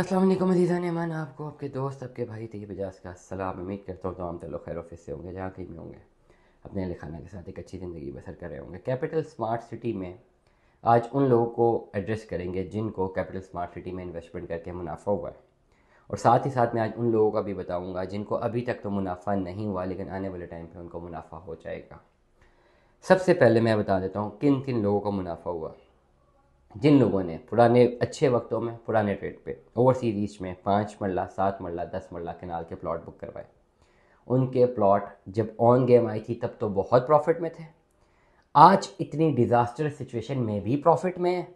असलम दीदान मान आपको आपके दोस्त आपके भाई तयब बजाज का सलाम उम्मीद करता हूँ तमाम तल्लो खैर ऑफिस से होंगे जहाँ कहीं भी होंगे अपने अहल खाना के साथ एक अच्छी ज़िंदगी बसर कर रहे होंगे कैपिटल स्मार्ट सिटी में आज उन लोगों को एड्रेस करेंगे जिनको कैपिटल स्मार्ट सिटी में इन्वेस्टमेंट करके मुनाफा हुआ है और साथ ही साथ मैं आज उन लोगों का भी बताऊँगा जिनको अभी तक तो मुनाफा नहीं हुआ लेकिन आने वाले टाइम पर उनको मुनाफा हो जाएगा सबसे पहले मैं बता देता हूँ किन किन लोगों का मुनाफा हुआ जिन लोगों ने पुराने अच्छे वक्तों में पुराने रेट पे ओवरसी रीच में पाँच मरला सात मरला दस मरला किनाल के प्लॉट बुक करवाए उनके प्लॉट जब ऑन गेम आई थी तब तो बहुत प्रॉफिट में थे आज इतनी डिज़ास्टर सिचुएशन में भी प्रॉफिट में है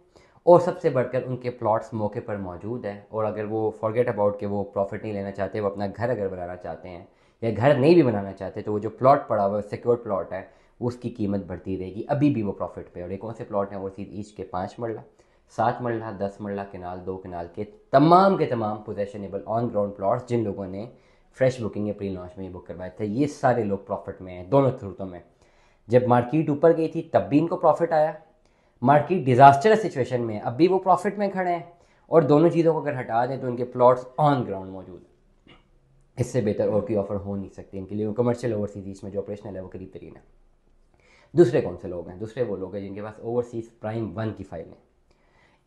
और सबसे बढ़कर उनके प्लॉट्स मौके पर मौजूद हैं और अगर वो फॉरगेट अबाउट के वो प्रॉफिट नहीं लेना चाहते वो अपना घर अगर बनाना चाहते हैं या घर नहीं भी बनाना चाहते तो वो जो प्लॉट पड़ा हुआ है सिक्योर प्लॉट है उसकी कीमत बढ़ती रहेगी अभी भी वो प्रॉफिट पे और एक कौन से प्लॉट हैं वो सीध ईच के पाँच मरला सात मरला दस मरला किनाल दो किनाल के तमाम के तमाम पोजेशनेबल ऑन ग्राउंड प्लॉट्स जिन लोगों ने फ्रेश बुकिंग या प्री लॉन्च में बुक करवाए थे ये सारे लोग प्रॉफिट में हैं दोनों सूरतों में जब मार्केट ऊपर गई थी तब भी इनको प्रॉफिट आया मार्केट डिजास्टर सिचुएशन में अब भी वो प्रॉफिट में खड़े हैं और दोनों चीज़ों को अगर हटा दें तो इनके प्लॉट्स ऑन ग्राउंड मौजूद हैं इससे बेहतर और कोई ऑफर हो नहीं सकती इनके लिए कमर्शियल ओवरसीज़ में जो ऑपरेशनल है वो करीब तरीन है दूसरे कौन से लोग हैं दूसरे वो लोग हैं जिनके पास ओवरसीज़ प्राइम वन की फाइलें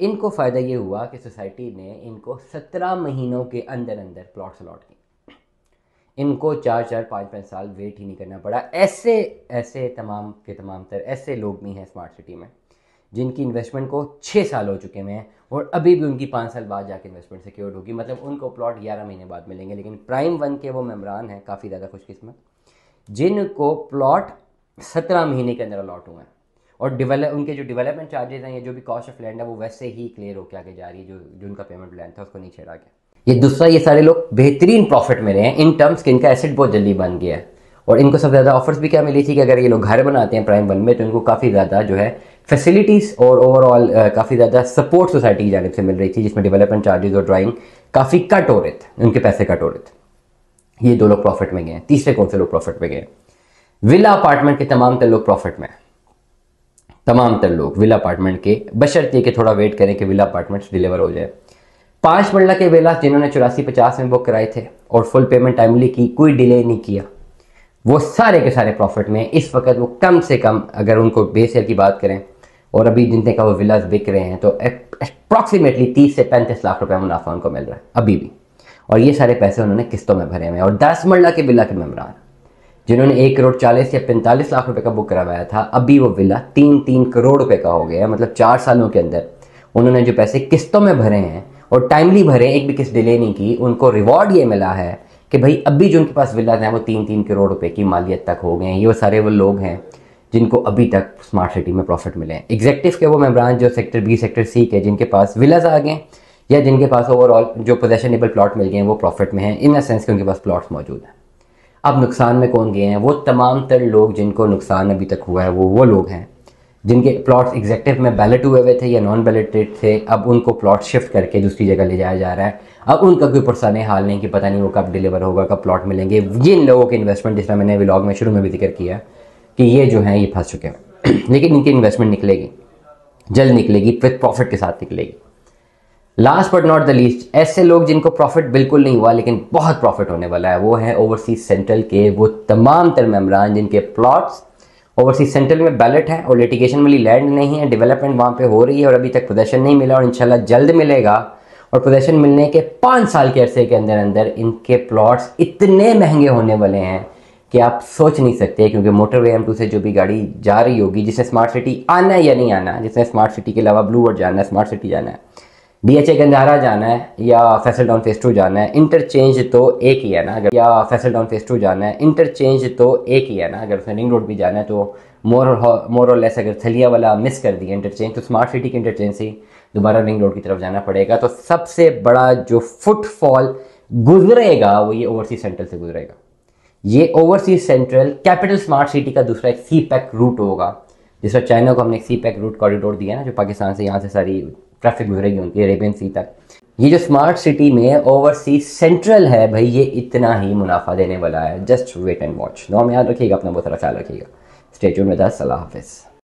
इनको फ़ायदा ये हुआ कि सोसाइटी ने इनको सत्रह महीनों के अंदर अंदर प्लॉट्स अलॉट किए इनको चार चार पाँच पाँच साल वेट ही नहीं करना पड़ा ऐसे ऐसे तमाम के तमाम तर ऐसे लोग भी हैं स्मार्ट सिटी में जिनकी इन्वेस्टमेंट को छः साल हो चुके हैं और अभी भी उनकी पाँच साल बाद जाके इन्वेस्टमेंट सिक्योर्ड होगी मतलब उनको प्लॉट ग्यारह महीने बाद मिलेंगे लेकिन प्राइम वन के वो मेम्बरान हैं काफ़ी ज़्यादा खुशकिस्मत जिनको प्लॉट सत्रह महीने के अंदर अलॉट हुए हैं और डिवेलप उनके जो डेवलपमेंट चार्जेज हैं या जो भी कॉस्ट ऑफ लैंड है वो वैसे ही क्लियर होकर आगे जा रही है जो जो उनका पेमेंट प्लान था उसको नीचे आगे ये दूसरा ये सारे लोग बेहतरीन प्रॉफिट में रहे हैं इन टर्म्स के इनका एसेट बहुत जल्दी बन गया है और इनको सबसे ज़्यादा ऑफर्स भी क्या मिली थी कि अगर ये लोग घर बनाते हैं प्राइम वन में तो इनको काफ़ी ज़्यादा जो है फैसिलिटीज़ और ओवरऑल काफ़ी ज़्यादा सपोर्ट सोसाइटी की जानब से मिल रही थी जिसमें डेवलपमेंट चार्जेज और ड्राइंग काफ़ी कट हो रहे थे उनके पैसे कट हो रहे थे ये दो लोग प्रॉफिट में गए तीसरे कौन से लोग प्रॉफिट में गए विला अपार्टमेंट के तमाम तर लोग प्रॉफिट में तमाम तर लोग विला अपार्टमेंट के बशर्ते कि थोड़ा वेट करें कि विला अपार्टमेंट डिलीवर हो जाए पांच मरला के वेला जिन्होंने चौरासी पचास में बुक कराए थे और फुल पेमेंट टाइमली की कोई डिले नहीं किया वो सारे के सारे प्रॉफिट में इस वक्त वो कम से कम अगर उनको बेसेल की बात करें और अभी जिनने का वो विलाज बिक रहे हैं तो अप्रॉक्सीमेटली तीस से पैंतीस लाख रुपया मुनाफा उनको मिल रहा है अभी भी और ये सारे पैसे उन्होंने किस्तों में भरे हुए हैं और दस मरला के बिला के मेम्बरान जिन्होंने एक करोड़ चालीस या पैंतालीस लाख रुपए का बुक करवाया था अभी वो विला तीन तीन करोड़ रुपए का हो गया है मतलब चार सालों के अंदर उन्होंने जो पैसे किस्तों में भरे हैं और टाइमली भरे एक भी किस्त डिले नहीं की उनको रिवॉर्ड ये मिला है कि भाई अभी जो उनके पास विलाज हैं वो तीन तीन करोड़ रुपए की मालियत तक हो गए हैं ये वो सारे वो लोग हैं जिनको अभी तक स्मार्ट सिटी में प्रॉफिट मिले हैं एग्जेक्टिव के वो मेम्बरान जो सेक्टर बी सेक्टर सी के जिनके पास विलाज आ गए या जिनके पास ओवरऑल जो पोजेशनेबल प्लॉट मिल गए हैं वो प्रॉफिट में हैं इन अ सेंस के उनके पास प्लॉट्स मौजूद हैं अब नुकसान में कौन गए हैं वो तमाम तर लोग जिनको नुकसान अभी तक हुआ है वो वो लोग हैं जिनके प्लॉट्स एग्जेक्टिव में बैलेट हुए हुए थे या नॉन बैलेटेड थे अब उनको प्लॉट शिफ्ट करके दूसरी जगह ले जाया जा रहा है अब उनका कोई पुरसाने हाल नहीं कि पता नहीं वो कब डिलीवर होगा कब प्लॉट मिलेंगे ये इन लोगों के इन्वेस्टमेंट जिसमें मैंने व्लॉग में शुरू में भी जिक्र किया कि ये जो है ये फंस चुके हैं लेकिन इनकी इन्वेस्टमेंट निकलेगी जल्द निकलेगी विथ प्रॉफिट के साथ निकलेगी last but not the least ऐसे लोग जिनको प्रॉफिट बिल्कुल नहीं हुआ लेकिन बहुत प्रॉफिट होने वाला है वो है ओवरसीज सेंट्रल के वो तमाम तर मेम्बरान जिनके प्लॉट्स ओवरसीज सेंट्रल में बैलेट है और लिटिगेशन वाली लैंड नहीं है डेवलपमेंट वहाँ पे हो रही है और अभी तक प्रदर्शन नहीं मिला और इंशाल्लाह जल्द मिलेगा और प्रदर्शन मिलने के पाँच साल के अरसे के अंदर अंदर इनके प्लॉट्स इतने महंगे होने वाले हैं कि आप सोच नहीं सकते क्योंकि मोटर वे एम टू से जो भी गाड़ी जा रही होगी जिसने स्मार्ट सिटी आना है या नहीं आना जिसने स्मार्ट सिटी के अलावा ब्लू वर्ड जाना है स्मार्ट सिटी जाना है डी एच ए गंजारा जाना है या फैसल डाउन फेस टू जाना है इंटरचेंज तो एक ही है ना अगर या फैसल डाउन फेस टू जाना है इंटरचेंज तो एक ही है ना अगर उसने रिंग रोड भी जाना है तो मोर मोर और लेस अगर थलिया वाला मिस कर दिया इंटरचेंज तो स्मार्ट सिटी के इंटरचेंज से दोबारा रिंग रोड की तरफ जाना पड़ेगा तो सबसे बड़ा जो फुटफॉल गुजरेगा वो ये ओवरसीज सेंट्रल से गुजरेगा ये overseas central capital smart city का दूसरा एक सी पैक रूट होगा जिसका चाइना को हमने एक सी पैक रूट कॉरिडोर दिया है ना जो पाकिस्तान से यहाँ से सारी ट्रैफिक गुजरेगी उनकी अरेबियन सी तक ये जो स्मार्ट सिटी में ओवरसीज सेंट्रल है भाई ये इतना ही मुनाफा देने वाला है जस्ट वेट एंड वॉच नाम याद रखिएगा अपना बहुत सारा ख्याल रखिएगा स्टेचू में था सलाह हाफिज़